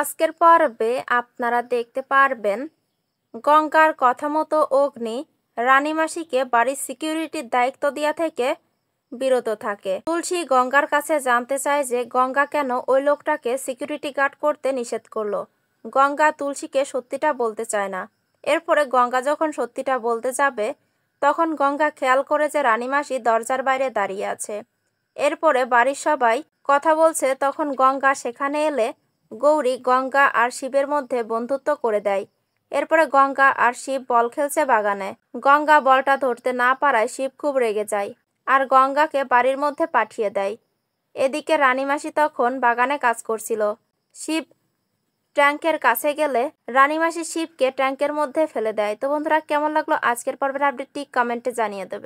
আজকের পর্বে আপনারা দেখতে পারবেন গঙ্গার কথা মতো অগ্নি রানীমাসিকে বাড়ির সিকিউরিটির দায়িত্ব দেওয়া থেকে বিরত থাকে তুলসী গঙ্গার কাছে জানতে চায় যে গঙ্গা কেন ওই লোকটাকে সিকিউরিটি গার্ড করতে নিষেধ করলো গঙ্গা তুলসীকে সত্যিটা বলতে চায় না এরপরে গঙ্গা যখন সত্যিটা বলতে যাবে তখন গঙ্গা খেয়াল করে যে রানীমাসি দরজার বাইরে দাঁড়িয়ে আছে এরপরে বাড়ির সবাই কথা বলছে তখন গঙ্গা সেখানে এলে গৌরী গঙ্গা আর শিবের মধ্যে বন্ধুত্ব করে দেয় এরপরে গঙ্গা আর শিব বল খেলছে বাগানে গঙ্গা বলটা ধরতে না পারায় শিব খুব রেগে যায় আর গঙ্গাকে বাড়ির মধ্যে পাঠিয়ে দেয় এদিকে রানীমাসি তখন বাগানে কাজ করছিল শিব ট্যাঙ্কের কাছে গেলে রানীমাসি শিবকে ট্যাঙ্কের মধ্যে ফেলে দেয় তো বন্ধুরা কেমন লাগলো আজকের পর্বের আপডেটটি কমেন্টে জানিয়ে দেবে